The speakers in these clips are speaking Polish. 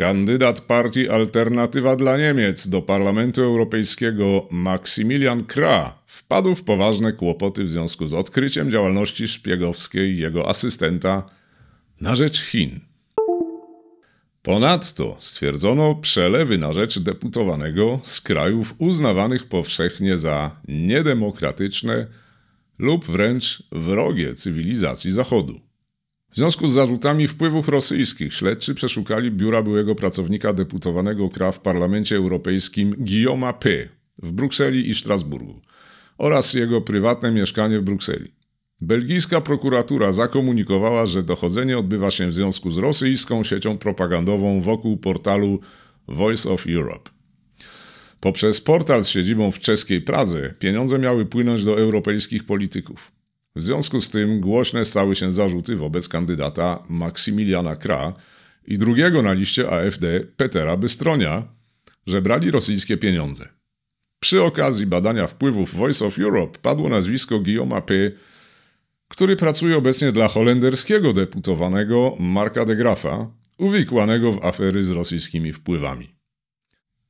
Kandydat partii Alternatywa dla Niemiec do Parlamentu Europejskiego Maksymilian Kra wpadł w poważne kłopoty w związku z odkryciem działalności szpiegowskiej jego asystenta na rzecz Chin. Ponadto stwierdzono przelewy na rzecz deputowanego z krajów uznawanych powszechnie za niedemokratyczne lub wręcz wrogie cywilizacji Zachodu. W związku z zarzutami wpływów rosyjskich śledczy przeszukali biura byłego pracownika deputowanego KRA w Parlamencie Europejskim Guillaume P. w Brukseli i Strasburgu oraz jego prywatne mieszkanie w Brukseli. Belgijska prokuratura zakomunikowała, że dochodzenie odbywa się w związku z rosyjską siecią propagandową wokół portalu Voice of Europe. Poprzez portal z siedzibą w czeskiej Pradze pieniądze miały płynąć do europejskich polityków. W związku z tym głośne stały się zarzuty wobec kandydata Maksymiliana Kra i drugiego na liście AfD Petera Bystronia, że brali rosyjskie pieniądze. Przy okazji badania wpływów Voice of Europe padło nazwisko Guillaume P., który pracuje obecnie dla holenderskiego deputowanego Marka de Grafa, uwikłanego w afery z rosyjskimi wpływami.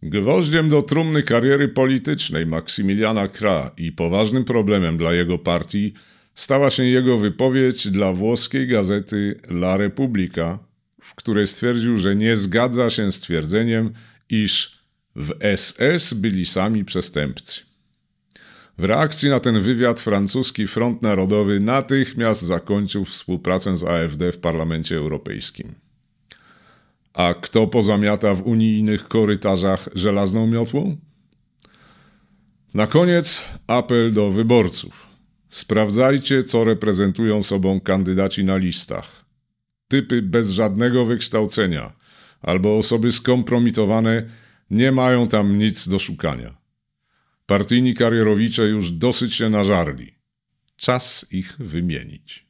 Gwoździem do trumny kariery politycznej Maksymiliana Kra i poważnym problemem dla jego partii stała się jego wypowiedź dla włoskiej gazety La Repubblica, w której stwierdził, że nie zgadza się z twierdzeniem, iż w SS byli sami przestępcy. W reakcji na ten wywiad francuski Front Narodowy natychmiast zakończył współpracę z AfD w Parlamencie Europejskim. A kto pozamiata w unijnych korytarzach żelazną miotłą? Na koniec apel do wyborców. Sprawdzajcie, co reprezentują sobą kandydaci na listach. Typy bez żadnego wykształcenia albo osoby skompromitowane nie mają tam nic do szukania. Partyjni karierowicze już dosyć się nażarli. Czas ich wymienić.